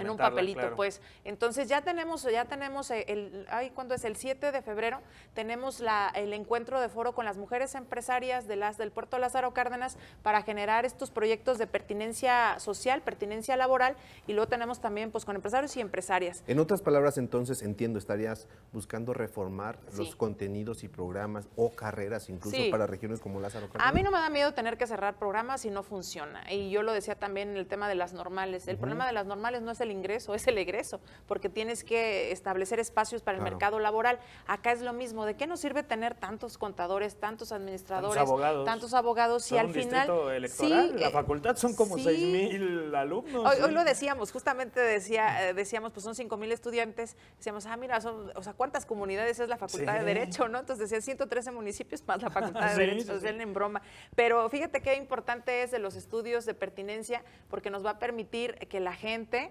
en un papelito, pues. Entonces ya tenemos, ya tenemos el, ay, ¿cuándo es? El 7 de febrero tenemos la, el encuentro de foro con las mujeres empresarias de las del Puerto Lázaro Cárdenas para generar estos proyectos de pertinencia social, pertinencia laboral y luego tenemos también pues con empresarios y empresarias. En otras palabras, entonces entiendo, estarías buscando reformar los contenidos y programas o carreras incluso para regiones como Lázaro Cárdenas. A mí no me da miedo tener que cerrar programas si no funciona y yo lo decía también en el tema de las normales. El problema de las normales no es el ingreso, es el egreso, porque tienes que establecer espacios para el mercado laboral. Acá es lo mismo, ¿de qué nos sirve tener tantos contadores, tantos administradores, tantos abogados, y si al final... Electoral, la eh, facultad son como seis mil alumnos. Hoy, lo decíamos, justamente decía, eh, decíamos, pues son cinco mil estudiantes, decíamos, ah, mira, son, o sea, ¿cuántas comunidades es la facultad de Derecho, no? Entonces decían 113 municipios más la facultad de Derecho, entonces en broma. Pero fíjate qué importante es de los estudios de pertinencia, porque nos va a permitir que la gente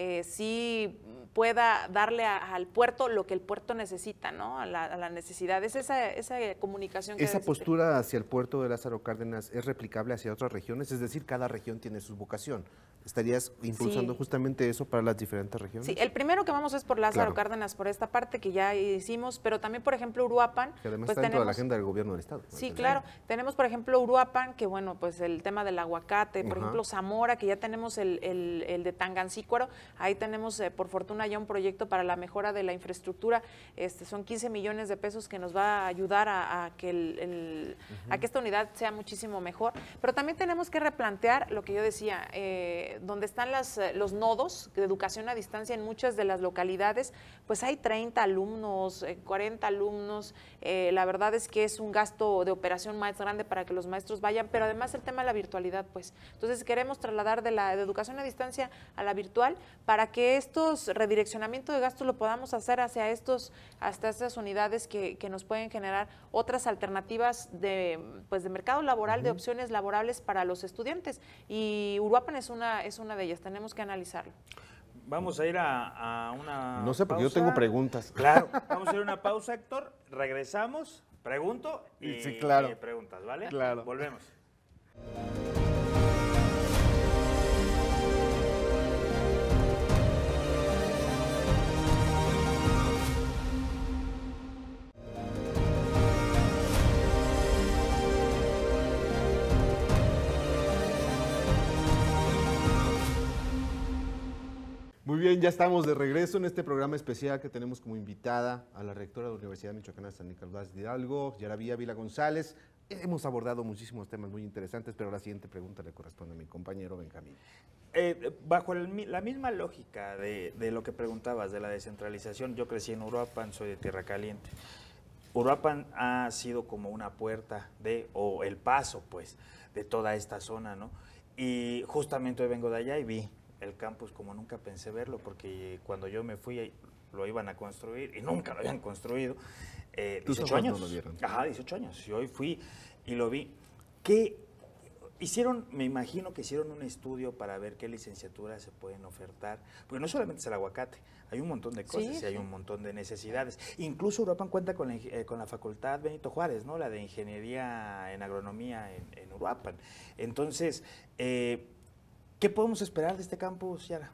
eh, sí pueda darle al puerto lo que el puerto necesita, ¿no? A la, a necesidad. Es esa, esa comunicación. Que ¿Esa postura hacia el puerto de Lázaro Cárdenas es replicable hacia otras regiones? Es decir, cada región tiene su vocación. ¿Estarías impulsando justamente eso para las diferentes regiones? Sí, el primero que vamos es por Lázaro Cárdenas, por esta parte que ya hicimos, pero también, por ejemplo, Uruapan. Que además pues está dentro de la agenda del gobierno del Estado. Sí, claro. Tenemos, por ejemplo, Uruapan, que bueno, pues el tema del aguacate, por ejemplo, Zamora, que ya tenemos el, el de Tangancícuaro. Ahí tenemos, eh, por fortuna, ya un proyecto para la mejora de la infraestructura. Este, son 15 millones de pesos que nos va a ayudar a, que, esta unidad sea muchísimo mejor. Pero también tenemos que replantear lo que yo decía, eh, donde están eh, los nodos de educación a distancia en muchas de las localidades, pues hay 30 alumnos, 40 eh, alumnos. la verdad es que es un gasto de operación más grande para que los maestros vayan, pero además el tema de la virtualidad, pues. Entonces queremos trasladar de la educación a distancia a la virtual para que estos redireccionamientos de gastos lo podamos hacer hacia estos, hasta estas unidades que, nos pueden generar otras alternativas de, pues, mercado laboral, de opciones laborables para los estudiantes. Y Uruapan es una, es una de ellas, tenemos que analizarlo. Vamos a ir a, una. No sé, porque yo tengo preguntas. Claro, vamos a ir a una pausa, Héctor. Regresamos, pregunto y, preguntas, ¿vale? Claro. Volvemos. bien, ya estamos de regreso en este programa especial que tenemos como invitada a la rectora de la Universidad Michoacana San Nicolás de Hidalgo, Yaravía Vila González. Hemos abordado muchísimos temas muy interesantes, pero la siguiente pregunta le corresponde a mi compañero Benjamín. Eh, bajo la misma lógica de, de, lo que preguntabas de la descentralización, yo crecí en Uruapan, soy de Tierra Caliente. Uruapan ha sido como una puerta de, o el paso, pues, de toda esta zona, ¿no? Y justamente hoy vengo de allá y vi el campus como nunca pensé verlo, porque cuando yo me fui lo iban a construir y nunca lo habían construido. 18 eh, años. Ajá, 18 años. Y hoy fui y lo vi. hicieron? Me imagino que hicieron un estudio para ver qué licenciaturas se pueden ofertar. Porque no solamente es el aguacate, hay un montón de cosas y hay un montón de necesidades. Incluso Europa cuenta eh, con la, Facultad Benito Juárez, ¿no? La de Ingeniería en Agronomía en, en Uruapan. Entonces, eh, ¿Qué podemos esperar de este campo, Ciara?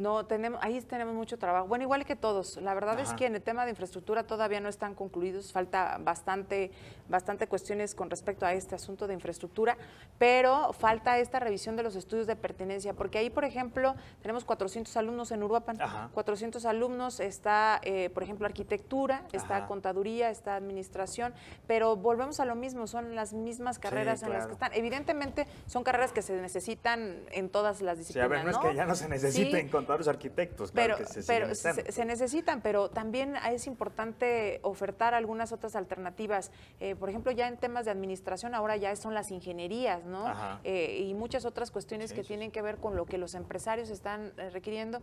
No, tenemos, ahí tenemos mucho trabajo. Bueno, igual que todos. La verdad es que en el tema de infraestructura todavía no están concluidos. Falta bastante, bastante cuestiones con respecto a este asunto de infraestructura, pero falta esta revisión de los estudios de pertenencia, porque ahí, por ejemplo, tenemos 400 alumnos en Uruapan. 400 alumnos está, eh, por ejemplo, arquitectura, está contaduría, está administración, pero volvemos a lo mismo, son las mismas carreras en las que están. Evidentemente son carreras que se necesitan en todas las disciplinas. Sí, a no, es que ya no se necesiten contaduría varios arquitectos, claro, pero, que se pero se, necesitan, pero también es importante ofertar algunas otras alternativas. Eh, por ejemplo, ya en temas de administración, ahora ya son las ingenierías, ¿no? Eh, y muchas otras cuestiones que tienen que ver con lo que los empresarios están eh, requiriendo.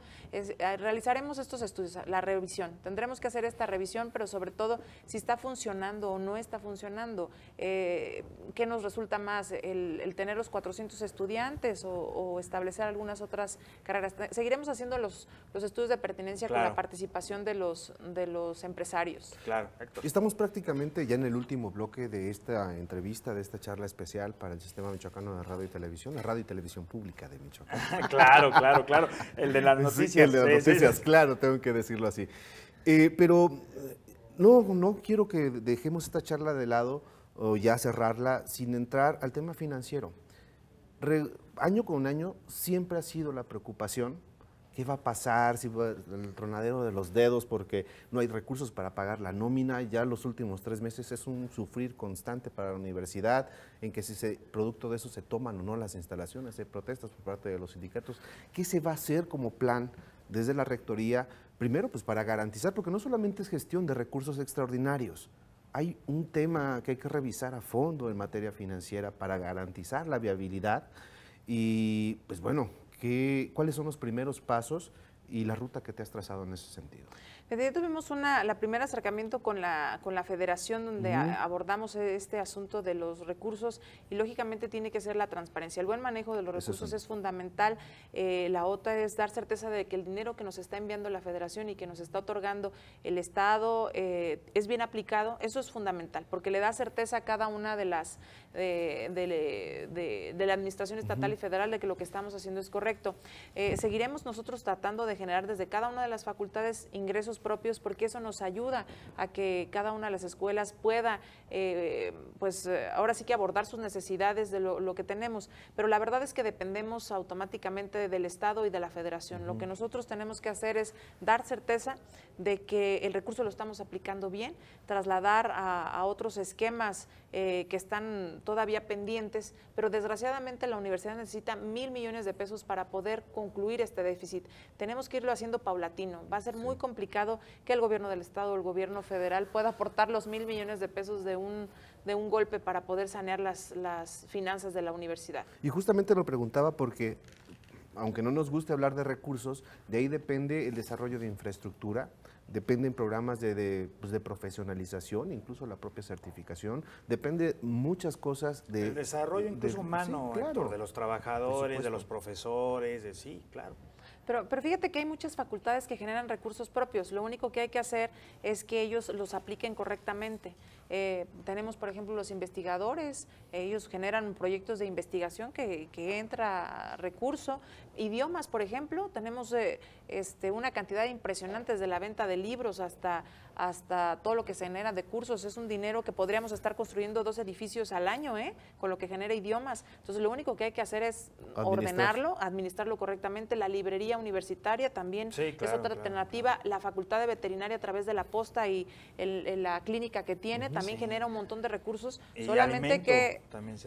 realizaremos estos estudios, la revisión. Tendremos que hacer esta revisión, pero sobre todo si está funcionando o no está funcionando. ¿Qué nos resulta más, el, tener los 400 estudiantes o establecer algunas otras carreras? Seguiremos haciendo los, estudios de pertinencia con la participación de los, de los empresarios. Claro, Héctor. Estamos prácticamente ya en el último bloque de esta entrevista, de esta charla especial para el Sistema Michoacano de Radio y Televisión, la Radio y Televisión Pública de Michoacán. claro, claro, claro. El de las noticias. el de las noticias, claro, tengo que decirlo así. Eh, pero eh, no, no quiero que dejemos esta charla de lado o ya cerrarla sin entrar al tema financiero. año con año siempre ha sido la preocupación qué va a pasar, si va el tronadero de los dedos porque no hay recursos para pagar la nómina, ya los últimos tres meses es un sufrir constante para la universidad, en que si se, producto de eso se toman o no las instalaciones, hay protestas por parte de los sindicatos. ¿Qué se va a hacer como plan desde la rectoría? Primero, pues para garantizar, porque no solamente es gestión de recursos extraordinarios, hay un tema que hay que revisar a fondo en materia financiera para garantizar la viabilidad y pues bueno, cuáles son los primeros pasos y la ruta que te has trazado en ese sentido. Ya tuvimos una, la primera acercamiento con la, con la federación donde abordamos este asunto de los recursos y lógicamente tiene que ser la transparencia. El buen manejo de los recursos es, fundamental. Eh, la otra es dar certeza de que el dinero que nos está enviando la federación y que nos está otorgando el Estado eh, es bien aplicado. Eso es fundamental porque le da certeza a cada una de las eh, de, de, la administración estatal y federal de que lo que estamos haciendo es correcto. seguiremos nosotros tratando de generar desde cada una de las facultades ingresos propios porque eso nos ayuda a que cada una de las escuelas pueda, eh, pues eh, ahora sí que abordar sus necesidades de lo, que tenemos. Pero la verdad es que dependemos automáticamente del Estado y de la Federación. Lo que nosotros tenemos que hacer es dar certeza de que el recurso lo estamos aplicando bien, trasladar a otros esquemas eh, que están todavía pendientes, pero desgraciadamente la universidad necesita mil millones de pesos para poder concluir este déficit. Tenemos que irlo haciendo paulatino. Va a ser muy complicado que el gobierno del Estado o el gobierno federal pueda aportar los mil millones de pesos de un, golpe para poder sanear las, las finanzas de la universidad. Y justamente lo preguntaba porque aunque no nos guste hablar de recursos, de ahí depende el desarrollo de infraestructura, dependen programas de, de, pues, de, profesionalización, incluso la propia certificación, depende muchas cosas de... desarrollo incluso humano, de los trabajadores, de los profesores, de sí, claro. Pero, fíjate que hay muchas facultades que generan recursos propios. Lo único que hay que hacer es que ellos los apliquen correctamente. Eh, tenemos, por ejemplo, los investigadores, ellos generan proyectos de investigación que, que entra recurso. Idiomas, por ejemplo, tenemos eh, este, una cantidad impresionante desde la venta de libros hasta hasta todo lo que se genera de cursos. Es un dinero que podríamos estar construyendo dos edificios al año, ¿eh? con lo que genera idiomas. Entonces, lo único que hay que hacer es ordenarlo, administrarlo correctamente. La librería universitaria también es otra alternativa. La facultad de veterinaria a través de la posta y la clínica que tiene también genera un montón de recursos. solamente que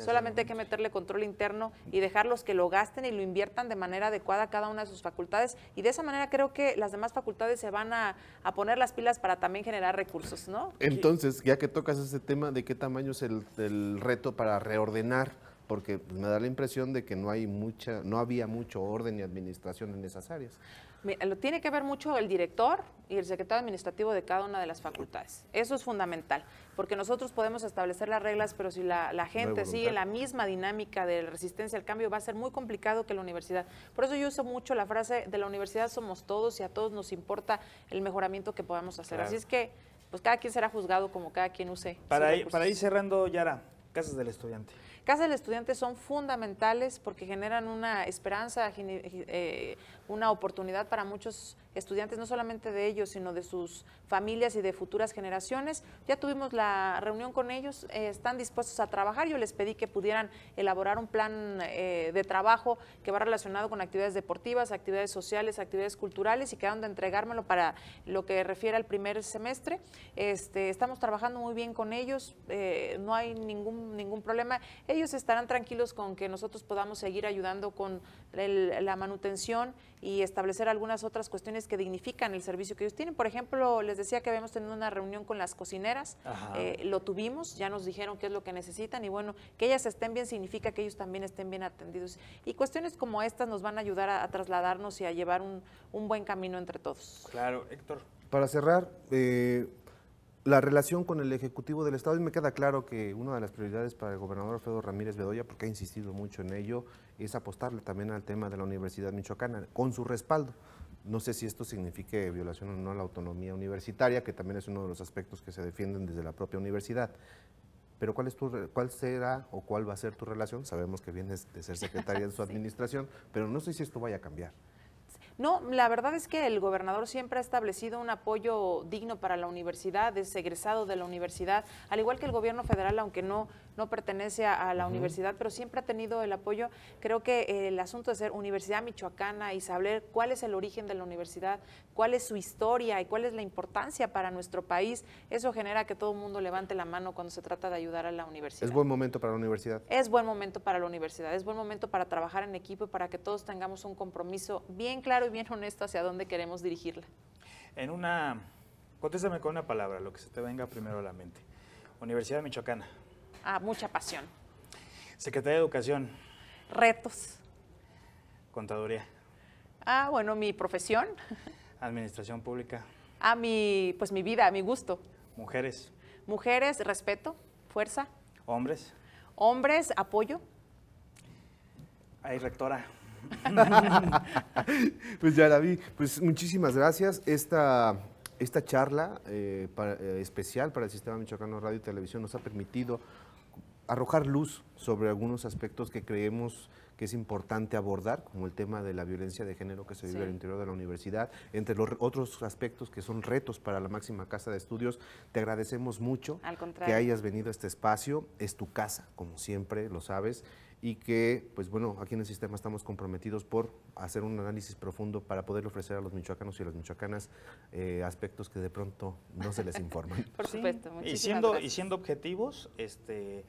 solamente hay que meterle control interno y dejarlos que lo gasten y lo inviertan de manera adecuada cada una de sus facultades. Y de esa manera creo que las demás facultades se van a poner las pilas para también generar recursos, ¿no? Entonces, ya que tocas ese tema, ¿de qué tamaño es el, el reto para reordenar? Porque me da la impresión de que no hay mucha, no había mucho orden y administración en esas áreas. Lo tiene que ver mucho el director y el secretario administrativo de cada una de las facultades. Eso es fundamental, porque nosotros podemos establecer las reglas, pero si la, gente sigue la misma dinámica de resistencia al cambio, va a ser muy complicado que la universidad. Por eso yo uso mucho la frase de la universidad somos todos y a todos nos importa el mejoramiento que podamos hacer. Así es que, pues cada quien será juzgado como cada quien use. Para, ir, para ir cerrando, Yara, Casas del Estudiante. Casas de Estudiantes son fundamentales porque generan una esperanza, eh, una oportunidad para muchos estudiantes, no solamente de ellos, sino de sus familias y de futuras generaciones. Ya tuvimos la reunión con ellos, eh, están dispuestos a trabajar. Yo les pedí que pudieran elaborar un plan eh, de trabajo que va relacionado con actividades deportivas, actividades sociales, actividades culturales y quedaron de entregármelo para lo que refiere al primer semestre. Este, estamos trabajando muy bien con ellos, no hay ningún, ningún problema ellos estarán tranquilos con que nosotros podamos seguir ayudando con la manutención y establecer algunas otras cuestiones que dignifican el servicio que ellos tienen. Por ejemplo, les decía que habíamos tenido una reunión con las cocineras, eh, lo tuvimos, ya nos dijeron qué es lo que necesitan y bueno, que ellas estén bien significa que ellos también estén bien atendidos. Y cuestiones como estas nos van a ayudar a, trasladarnos y a llevar un, buen camino entre todos. Claro, Héctor. Para cerrar, eh, la relación con el Ejecutivo del Estado, y me queda claro que una de las prioridades para el gobernador Alfredo Ramírez Bedoya, porque ha insistido mucho en ello, es apostarle también al tema de la Universidad Michoacana, con su respaldo. No sé si esto signifique violación o no a la autonomía universitaria, que también es uno de los aspectos que se defienden desde la propia universidad. Pero ¿cuál, es cuál será o cuál va a ser tu relación? Sabemos que vienes de ser secretaria de su administración, pero no sé si esto vaya a cambiar. No, la verdad es que el gobernador siempre ha establecido un apoyo digno para la universidad, es egresado de la universidad, al igual que el gobierno federal, aunque no, no pertenece a, la universidad, pero siempre ha tenido el apoyo. Creo que el asunto de ser Universidad Michoacana y saber cuál es el origen de la universidad, cuál es su historia y cuál es la importancia para nuestro país, eso genera que todo el mundo levante la mano cuando se trata de ayudar a la universidad. Es buen momento para la universidad. Es buen momento para la universidad, es buen momento para trabajar en equipo y para que todos tengamos un compromiso bien claro bien honesto hacia dónde queremos dirigirla. En una, contéstame con una palabra, lo que se te venga primero a la mente. Universidad Michoacana. Ah, mucha pasión. Secretaría de Educación. Retos. Contaduría. Ah, bueno, mi profesión. Administración pública. Ah, mi, pues mi vida, mi gusto. Mujeres. Mujeres, respeto, fuerza. Hombres. Hombres, apoyo. Ay, rectora. pues ya la vi. Pues muchísimas gracias. Esta, esta charla eh, eh, especial para el Sistema Michoacano Radio y Televisión nos ha permitido arrojar luz sobre algunos aspectos que creemos que es importante abordar, como el tema de la violencia de género que se vive al interior de la universidad, entre los otros aspectos que son retos para la máxima casa de estudios. Te agradecemos mucho que hayas venido a este espacio. Es tu casa, como siempre, lo sabes y que, pues bueno, aquí en el sistema estamos comprometidos por hacer un análisis profundo para poder ofrecer a los michoacanos y a las michoacanas eh, aspectos que de pronto no se les informan. por supuesto, y siendo Y siendo objetivos, este...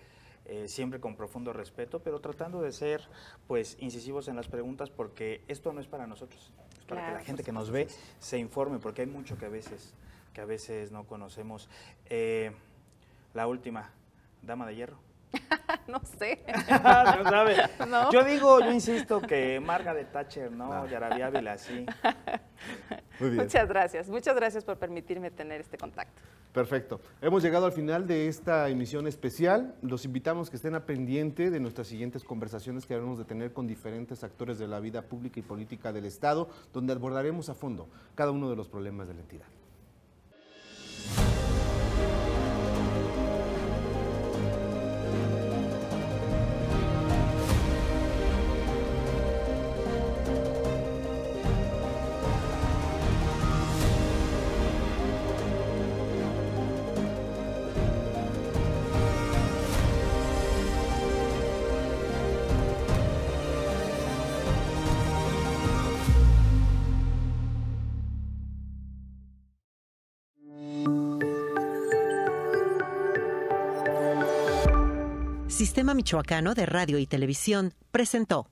Eh, siempre con profundo respeto, pero tratando de ser pues incisivos en las preguntas porque esto no es para nosotros, es para que la gente que nos ve se informe, porque hay mucho que a veces, que a veces no conocemos. Eh, la última, dama de hierro. no sé. no sabe. Yo digo, yo insisto que de Thatcher, no, no. Ávila, sí. Muchas gracias, muchas gracias por permitirme tener este contacto. Perfecto. Hemos llegado al final de esta emisión especial. Los invitamos que estén a pendiente de nuestras siguientes conversaciones que haremos de tener con diferentes actores de la vida pública y política del Estado, donde abordaremos a fondo cada uno de los problemas de la entidad. Michoacano de Radio y Televisión presentó.